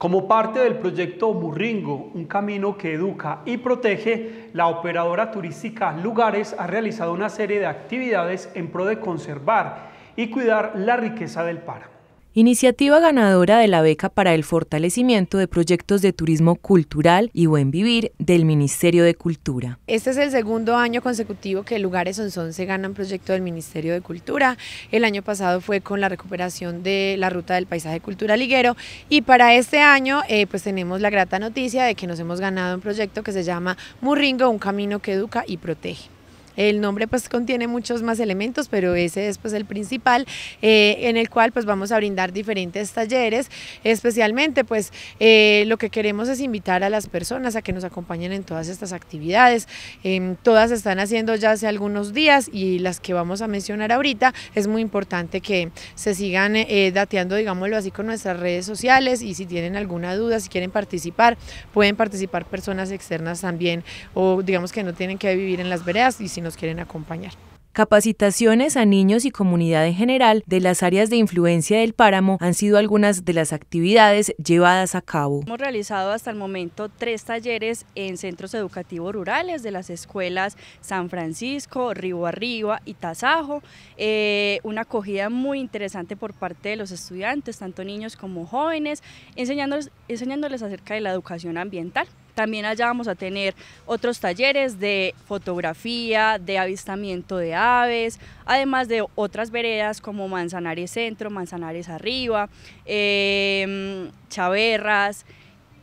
Como parte del proyecto Murringo, un camino que educa y protege, la operadora turística Lugares ha realizado una serie de actividades en pro de conservar y cuidar la riqueza del páramo. Iniciativa ganadora de la beca para el fortalecimiento de proyectos de turismo cultural y buen vivir del Ministerio de Cultura. Este es el segundo año consecutivo que Lugares Onzón se un proyecto del Ministerio de Cultura. El año pasado fue con la recuperación de la ruta del paisaje cultural Liguero y para este año eh, pues tenemos la grata noticia de que nos hemos ganado un proyecto que se llama Murringo, un camino que educa y protege. El nombre pues contiene muchos más elementos, pero ese es pues el principal, eh, en el cual pues vamos a brindar diferentes talleres, especialmente pues eh, lo que queremos es invitar a las personas a que nos acompañen en todas estas actividades, eh, todas están haciendo ya hace algunos días y las que vamos a mencionar ahorita, es muy importante que se sigan eh, dateando, digámoslo así, con nuestras redes sociales y si tienen alguna duda, si quieren participar, pueden participar personas externas también o digamos que no tienen que vivir en las veredas y nos quieren acompañar capacitaciones a niños y comunidad en general de las áreas de influencia del páramo han sido algunas de las actividades llevadas a cabo. Hemos realizado hasta el momento tres talleres en centros educativos rurales de las escuelas San Francisco, Río Arriba y Tasajo. Eh, una acogida muy interesante por parte de los estudiantes, tanto niños como jóvenes, enseñándoles acerca de la educación ambiental. También allá vamos a tener otros talleres de fotografía, de avistamiento de aves, además de otras veredas como Manzanares Centro, Manzanares Arriba, em, Chaverras,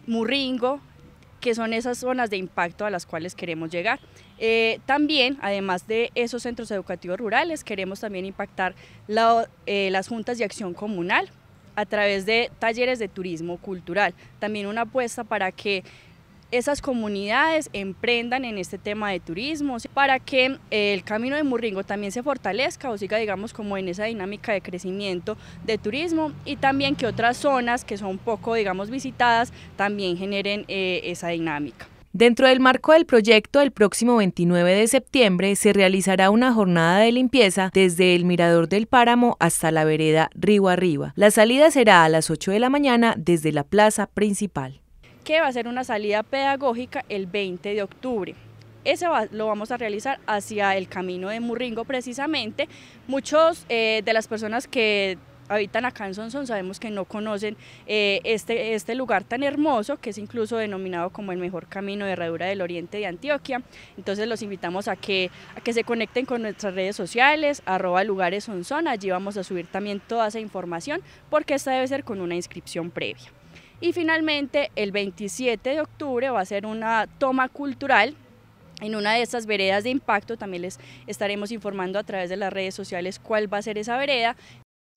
Murringo, que son esas zonas de impacto a las cuales queremos llegar. Eh, también, además de esos centros educativos rurales, queremos también impactar eh, las juntas de acción comunal a través de talleres de turismo cultural. También una apuesta para que esas comunidades emprendan en este tema de turismo para que eh, el camino de Murringo también se fortalezca o siga digamos como en esa dinámica de crecimiento de turismo y también que otras zonas que son poco digamos visitadas también generen eh, esa dinámica. Dentro del marco del proyecto, el próximo 29 de septiembre se realizará una jornada de limpieza desde el Mirador del Páramo hasta la vereda Río Arriba. La salida será a las 8 de la mañana desde la plaza principal que va a ser una salida pedagógica el 20 de octubre. Ese lo vamos a realizar hacia el camino de Murringo precisamente. Muchos eh, de las personas que habitan acá en Sonson sabemos que no conocen eh, este, este lugar tan hermoso que es incluso denominado como el mejor camino de herradura del oriente de Antioquia. Entonces los invitamos a que, a que se conecten con nuestras redes sociales, arroba lugares Sonson, allí vamos a subir también toda esa información porque esta debe ser con una inscripción previa. Y finalmente, el 27 de octubre va a ser una toma cultural en una de estas veredas de impacto, también les estaremos informando a través de las redes sociales cuál va a ser esa vereda,